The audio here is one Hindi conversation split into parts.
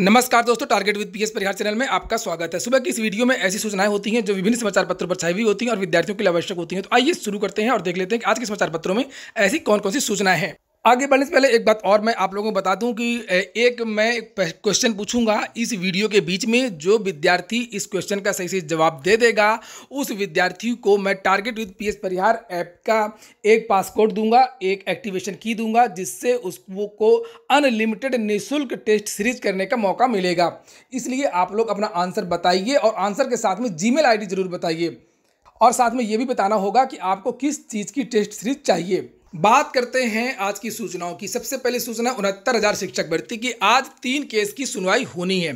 नमस्कार दोस्तों target with PS Parihar channel में आपका स्वागत है सुबह की इस वीडियो में ऐसी सूचनाएं होती हैं जो विभिन्न समाचार पत्रों पर छाई हुई होती हैं और विद्यार्थियों के लिए आवश्यक होती हैं तो आइए शुरू करते हैं और देख लेते हैं कि आज के समाचार पत्रों में ऐसी कौन कौन सी सूचनाएं हैं आगे बढ़ने से पहले एक बात और मैं आप लोगों को बता दूं कि एक मैं क्वेश्चन पूछूंगा इस वीडियो के बीच में जो विद्यार्थी इस क्वेश्चन का सही से जवाब दे देगा उस विद्यार्थी को मैं target with PS Parihar app का एक पासकोड दूंगा एक एक्टिवेशन की दूंगा जिससे उस को अनलिमिटेड निःशुल्क टेस्ट सीरीज करने का मौका मिलेगा इसलिए आप लोग अपना आंसर बताइए और आंसर के साथ में जी मेल जरूर बताइए और साथ में ये भी बताना होगा कि आपको किस चीज़ की टेस्ट सीरीज चाहिए बात करते हैं आज की सूचनाओं की सबसे पहली सूचना उनहत्तर हजार शिक्षक भर्ती की आज तीन केस की सुनवाई होनी है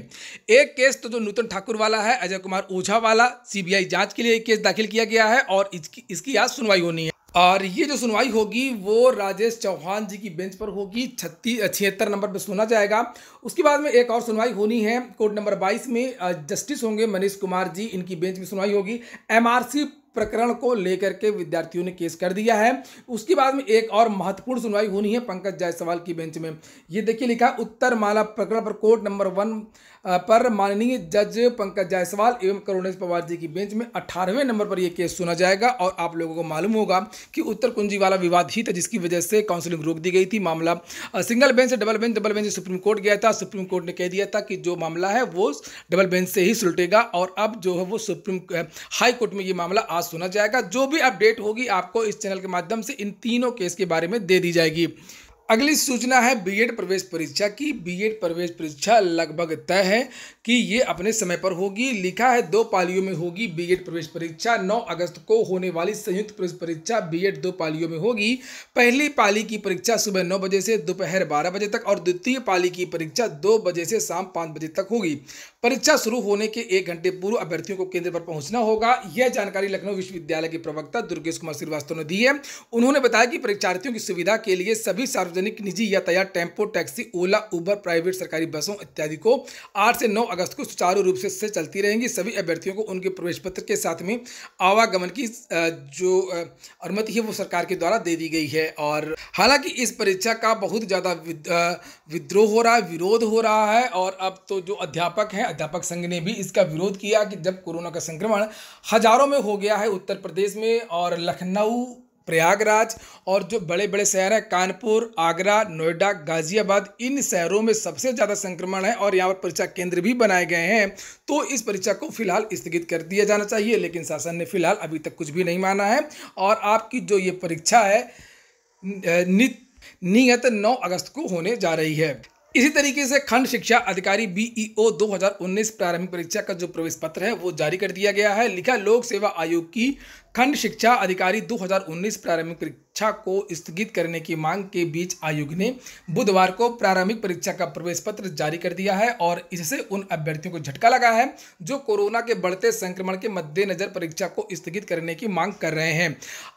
एक केस तो जो नूतन ठाकुर वाला है अजय कुमार ओझा वाला सीबीआई जांच के लिए केस दाखिल किया गया है और इसकी इसकी आज सुनवाई होनी है और ये जो सुनवाई होगी वो राजेश चौहान जी की बेंच पर होगी छत्तीस छिहत्तर नंबर पर सुना जाएगा उसके बाद में एक और सुनवाई होनी है कोर्ट नंबर 22 में जस्टिस होंगे मनीष कुमार जी इनकी बेंच में सुनवाई होगी एमआरसी प्रकरण को लेकर के विद्यार्थियों ने केस कर दिया है उसके बाद में एक और महत्वपूर्ण सुनवाई होनी है पंकज जायसवाल की बेंच में ये देखिए लिखा उत्तर माला प्रकरण पर कोर्ट नंबर वन पर माननीय जज पंकज जायसवाल एवं करुणेश पवार जी की बेंच में अठारहवें नंबर पर यह केस सुना जाएगा और आप लोगों को मालूम होगा कि उत्तर कुंजी वाला विवाद ही था जिसकी वजह से काउंसिलिंग रोक दी गई थी मामला सिंगल बेंच से double bench double bench supreme court गया था सुप्रीम कोर्ट ने कह दिया था कि जो मामला है वो डबल बेंच से ही सुलटेगा और अब जो है वो सुप्रीम हाई कोर्ट में ये मामला आज आवाज़ सुना जाएगा जो भी अपडेट होगी आपको इस चैनल के माध्यम से इन तीनों केस के बारे में दे दी जाएगी अगली सूचना है बीएड प्रवेश परीक्षा की बीएड प्रवेश परीक्षा लगभग तय है कि ये अपने समय पर होगी लिखा है दो पालियों में होगी बीएड प्रवेश परीक्षा 9 अगस्त को होने वाली संयुक्त प्रवेश परीक्षा बीएड दो पालियों में होगी पहली पाली की परीक्षा सुबह नौ बजे से दोपहर बारह बजे तक और द्वितीय पाली की परीक्षा दो बजे से शाम पाँच बजे तक होगी परीक्षा शुरू होने के एक घंटे पूर्व अभ्यर्थियों को केंद्र पर पहुंचना होगा यह जानकारी लखनऊ विश्वविद्यालय के प्रवक्ता दुर्गेश कुमार श्रीवास्तव ने दी है उन्होंने बताया कि परीक्षार्थियों की सुविधा के लिए सभी सार्वजनिक सार्वजनिक निजी यातायात tempo taxi Ola Uber private सरकारी बसों इत्यादि को आठ से नौ अगस्त को सुचारू रूप से, से चलती रहेंगी सभी अभ्यर्थियों को उनके प्रवेश पत्र के साथ में आवागमन की जो अनुमति है वो सरकार के द्वारा दे दी गई है और हालांकि इस परीक्षा का बहुत ज़्यादा विद्रोह हो रहा है विरोध हो रहा है और अब तो जो अध्यापक हैं अध्यापक संघ ने भी इसका विरोध किया कि जब कोरोना का संक्रमण हजारों में हो गया है उत्तर प्रदेश में और लखनऊ प्रयागराज और जो बड़े बड़े शहर हैं कानपुर आगरा नोएडा गाजियाबाद इन शहरों में सबसे ज़्यादा संक्रमण है और यहाँ पर परीक्षा केंद्र भी बनाए गए हैं तो इस परीक्षा को फिलहाल स्थगित कर दिया जाना चाहिए लेकिन शासन ने फिलहाल अभी तक कुछ भी नहीं माना है और आपकी जो ये परीक्षा है नियत नौ अगस्त को होने जा रही है इसी तरीके से खंड शिक्षा अधिकारी बीईओ 2019 प्रारंभिक परीक्षा का जो प्रवेश पत्र है वो जारी कर दिया गया है लिखा लोक सेवा आयोग की खंड शिक्षा अधिकारी 2019 प्रारंभिक परीक्षा को स्थगित करने की मांग के बीच आयोग ने बुधवार को प्रारंभिक परीक्षा का प्रवेश पत्र जारी कर दिया है और इससे उन अभ्यर्थियों को झटका लगा है जो कोरोना के बढ़ते संक्रमण के मद्देनजर परीक्षा को स्थगित करने की मांग कर रहे हैं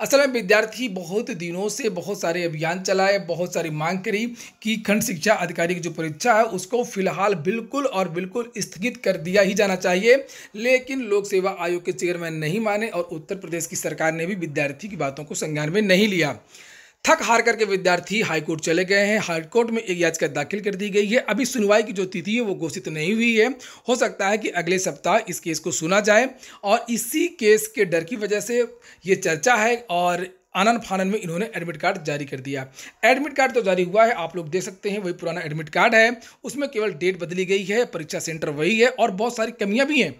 असल में विद्यार्थी बहुत दिनों से बहुत सारे अभियान चलाए बहुत सारी मांग करी कि खंड शिक्षा अधिकारी की जो परीक्षा है उसको फिलहाल बिल्कुल और बिल्कुल स्थगित कर दिया ही जाना चाहिए लेकिन लोक सेवा आयोग के चेयरमैन नहीं माने और उत्तर प्रदेश प्रदेश की सरकार ने भी विद्यार्थी की बातों को संज्ञान में नहीं लिया थक हार करके विद्यार्थी हाईकोर्ट चले गए हैं हाईकोर्ट में एक याचिका दाखिल कर दी गई है अभी सुनवाई की जो तिथि है वो घोषित नहीं हुई है हो सकता है कि अगले सप्ताह इस केस को सुना जाए और इसी केस के डर की वजह से ये चर्चा है और आनंद फानन में इन्होंने एडमिट कार्ड जारी कर दिया एडमिट कार्ड तो जारी हुआ है आप लोग देख सकते हैं वही पुराना एडमिट कार्ड है उसमें केवल डेट बदली गई है परीक्षा सेंटर वही है और बहुत सारी कमियाँ भी हैं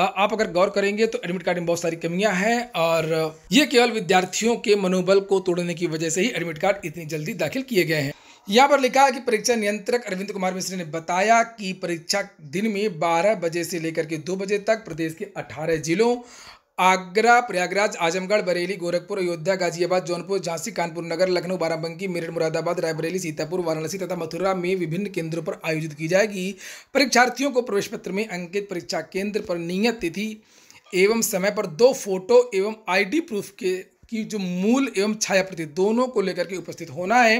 आप अगर गौर करेंगे तो एडमिट कार्ड में बहुत सारी कमियां हैं और ये केवल विद्यार्थियों के मनोबल को तोड़ने की वजह से ही एडमिट कार्ड इतनी जल्दी दाखिल किए गए हैं यहाँ पर लिखा है कि परीक्षा नियंत्रक अरविंद कुमार मिश्र ने बताया कि परीक्षा दिन में 12 बजे से लेकर के 2 बजे तक प्रदेश के 18 जिलों आगरा प्रयागराज आजमगढ़ बरेली गोरखपुर अयोध्या गाजियाबाद जौनपुर झांसी कानपुर नगर लखनऊ बाराबंकी मेरठ मुरादाबाद रायबरेली सीतापुर वाराणसी तथा मथुरा में विभिन्न केंद्रों पर आयोजित की जाएगी परीक्षार्थियों को प्रवेश पत्र में अंकित परीक्षा केंद्र पर नियत तिथि एवं समय पर दो फोटो एवं आईडी प्रूफ के कि जो मूल एवं छाया प्रति दोनों को लेकर के उपस्थित होना है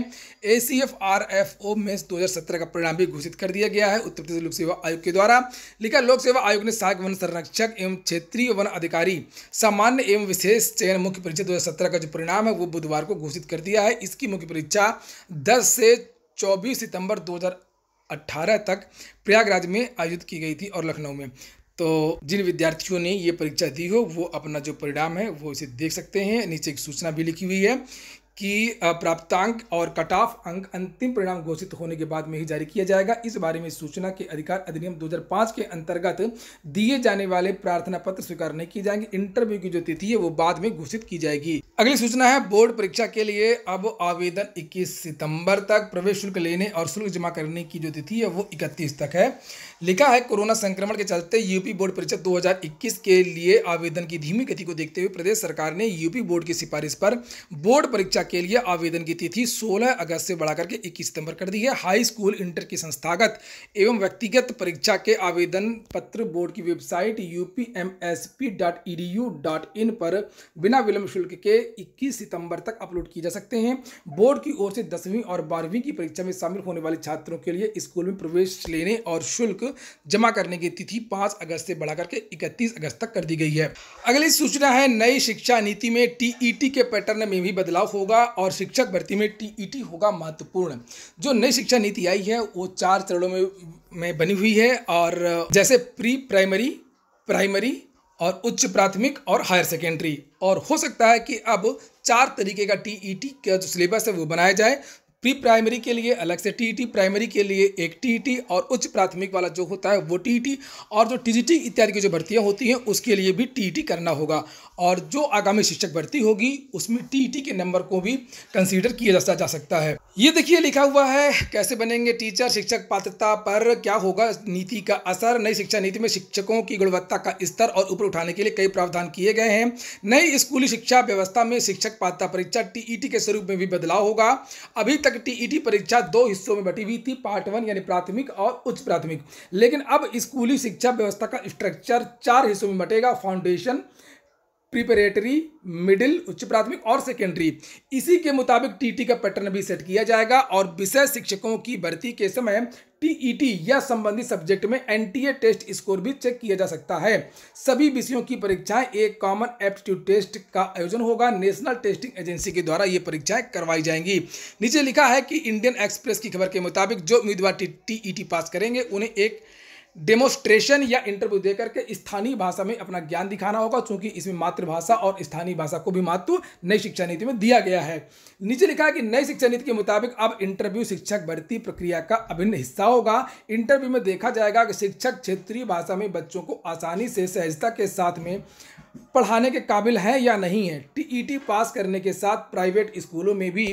A C F R F O mains 2017 का परिणाम भी घोषित कर दिया गया है उत्तर प्रदेश लोक सेवा आयोग के द्वारा लिखा लोक सेवा आयोग ने सहायक वन संरक्षक एवं क्षेत्रीय वन अधिकारी सामान्य एवं विशेष चयन मुख्य परीक्षा दो का जो परिणाम है वो बुधवार को घोषित कर दिया है इसकी मुख्य परीक्षा दस से चौबीस सितंबर 18 तक प्रयागराज में आयोजित की गई थी और लखनऊ में तो जिन विद्यार्थियों ने ये परीक्षा दी हो वो अपना जो परिणाम है वो इसे देख सकते हैं नीचे एक सूचना भी लिखी हुई है कि प्राप्तांक और कट ऑफ अंक अंतिम परिणाम घोषित होने के बाद में ही जारी किया जाएगा इस बारे में सूचना के अधिकार अधिनियम 2005 के अंतर्गत दिए जाने वाले प्रार्थना पत्र स्वीकार नहीं किए जाएंगे इंटरव्यू की जो तिथि है वो बाद में घोषित की जाएगी अगली सूचना है बोर्ड परीक्षा के लिए अब आवेदन इक्कीस सितंबर तक प्रवेश शुल्क लेने और शुल्क जमा करने की जो तिथि है वो इकतीस तक है लिखा है कोरोना संक्रमण के चलते यूपी बोर्ड परीक्षा 2021 के लिए आवेदन की धीमी गति को देखते हुए प्रदेश सरकार ने यूपी बोर्ड की सिफारिश पर बोर्ड परीक्षा परीक्षा के लिए आवेदन की तिथि 16 अगस्त से बढ़ाकर के 21 सितंबर कर दी है हाई स्कूल इंटर की संस्थागत एवं व्यक्तिगत परीक्षा के आवेदन पत्र बोर्ड की वेबसाइट upmsp.edu.in पर बिना विलंब शुल्क के 21 सितंबर तक अपलोड किए जा सकते हैं बोर्ड की ओर से दसवीं और बारहवीं की परीक्षा में शामिल होने वाले छात्रों के लिए स्कूल में प्रवेश लेने और शुल्क जमा करने की तिथि पाँच अगस्त से बढ़ाकर के इकतीस अगस्त तक कर दी गई है अगली सूचना है नई शिक्षा नीति में टीईटी e के पैटर्न में भी बदलाव होगा होगा और शिक्षक भर्ती में टीईटी होगा महत्वपूर्ण जो नई शिक्षा नीति आई है वो चार चरणों में में बनी हुई है और जैसे प्री प्राइमरी प्राइमरी और उच्च प्राथमिक और हायर सेकेंडरी और हो सकता है कि अब चार तरीके का टीईटी का जो सिलेबस है वो बनाया जाए प्री प्राइमरी के लिए अलग से टीटी प्राइमरी e के लिए एक टीटी e और उच्च प्राथमिक वाला जो होता है वो टीटी e और जो टीजीटी इत्यादि की जो भर्तियाँ होती हैं उसके लिए भी टीटी करना होगा और जो आगामी शिक्षक भर्ती होगी उसमें टीटी के नंबर को भी कंसीडर किया जा, जा सकता है ये देखिए लिखा हुआ है कैसे बनेंगे टीचर शिक्षक पात्रता पर क्या होगा नीति का असर नई शिक्षा नीति में शिक्षकों की गुणवत्ता का स्तर और ऊपर उठाने के लिए कई प्रावधान किए गए हैं नई स्कूली शिक्षा व्यवस्था में शिक्षक पात्रता परीक्षा टीईटी के स्वरूप में भी बदलाव होगा अभी तक तक टीईटी परीक्षा दो हिस्सों में बटी हुई थी पार्ट वन यानी प्राथमिक और उच्च प्राथमिक लेकिन अब स्कूली शिक्षा व्यवस्था का स्ट्रक्चर चार हिस्सों में बटेगा फाउंडेशन प्रिपरेटरी मिडिल उच्च प्राथमिक और सेकेंडरी इसी के मुताबिक टीटी का पैटर्न भी सेट किया जाएगा और विषय शिक्षकों की भर्ती के समय टीईटी e या संबंधित सब्जेक्ट में एनटीए टेस्ट स्कोर भी चेक किया जा सकता है सभी विषयों की परीक्षाएं एक कॉमन एप्टीट्यूड टेस्ट का आयोजन होगा नेशनल टेस्टिंग एजेंसी के द्वारा ये परीक्षाएं करवाई जाएंगी नीचे लिखा है कि इंडियन एक्सप्रेस की खबर के मुताबिक जो उम्मीदवार टीईटी पास e करेंगे उन्हें एक डेमोस्ट्रेशन या इंटरव्यू देकर के स्थानीय भाषा में अपना ज्ञान दिखाना होगा क्योंकि इसमें मातृभाषा और स्थानीय भाषा को भी महत्व नई शिक्षा नीति में दिया गया है नीचे लिखा है कि नई शिक्षा नीति के मुताबिक अब इंटरव्यू शिक्षक भर्ती प्रक्रिया का अभिन्न हिस्सा होगा इंटरव्यू में देखा जाएगा कि शिक्षक क्षेत्रीय भाषा में बच्चों को आसानी से सहजता के साथ में पढ़ाने के काबिल हैं या नहीं है टीईटी e पास करने के साथ प्राइवेट स्कूलों में भी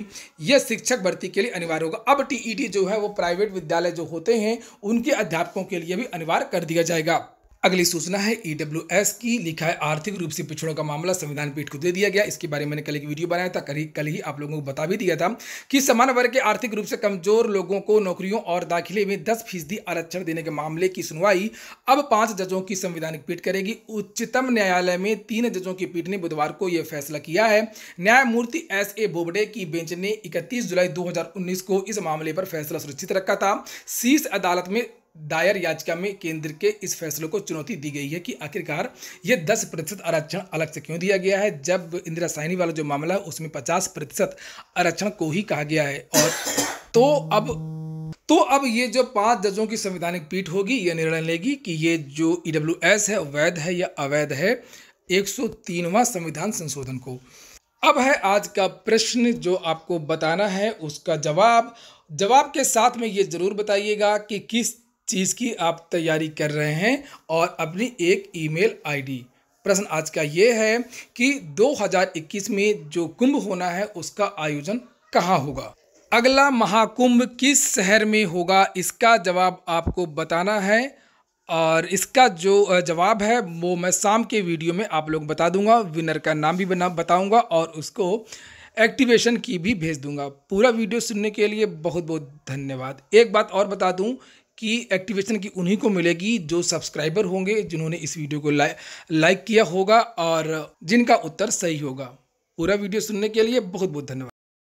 यह शिक्षक भर्ती के लिए अनिवार्य होगा अब टीईटी e जो है वो प्राइवेट विद्यालय जो होते हैं उनके अध्यापकों के लिए भी अनिवार्य कर दिया जाएगा अगली सूचना है ईडब्ल्यूएस e की लिखा है आर्थिक रूप से पिछड़ों का मामला संविधान पीठ को दे दिया गया इसके बारे में मैंने कल एक वीडियो बनाया था कल ही कल ही आप लोगों को बता भी दिया था कि समान वर्ग के आर्थिक रूप से कमजोर लोगों को नौकरियों और दाखिले में दस फीसदी आरक्षण देने के मामले की सुनवाई अब पांच जजों की संविधानिक पीठ करेगी उच्चतम न्यायालय में तीन जजों की पीठ ने बुधवार को यह फैसला किया है न्यायमूर्ति एस ए बोबडे की बेंच ने इकतीस जुलाई दो को इस मामले पर फैसला सुरक्षित रखा था शीर्ष अदालत में दायर याचिका में केंद्र के इस फैसले को चुनौती दी गई है कि आखिरकार ये 10 प्रतिशत आरक्षण अलग से क्यों दिया गया है जब इंदिरा साहनी वाला जो मामला है उसमें 50 प्रतिशत आरक्षण को ही कहा गया है और तो अब तो अब ये जो पांच जजों की संवैधानिक पीठ होगी ये निर्णय लेगी कि ये जो ई e है वैध है या अवैध है एक संविधान संशोधन को अब है आज का प्रश्न जो आपको बताना है उसका जवाब जवाब के साथ में ये ज़रूर बताइएगा कि किस चीज़ की आप तैयारी कर रहे हैं और अपनी एक ईमेल आईडी प्रश्न आज का ये है कि 2021 में जो कुंभ होना है उसका आयोजन कहाँ होगा अगला महाकुंभ किस शहर में होगा इसका जवाब आपको बताना है और इसका जो जवाब है वो मैं शाम के वीडियो में आप लोग बता दूंगा विनर का नाम भी बना बताऊँगा और उसको एक्टिवेशन की भी भेज दूंगा पूरा वीडियो सुनने के लिए बहुत बहुत धन्यवाद एक बात और बता दूं की एक्टिवेशन की उन्हीं को मिलेगी जो सब्सक्राइबर होंगे जिन्होंने इस वीडियो को लाइक लाइक किया होगा और जिनका उत्तर सही होगा पूरा वीडियो सुनने के लिए बहुत बहुत धन्यवाद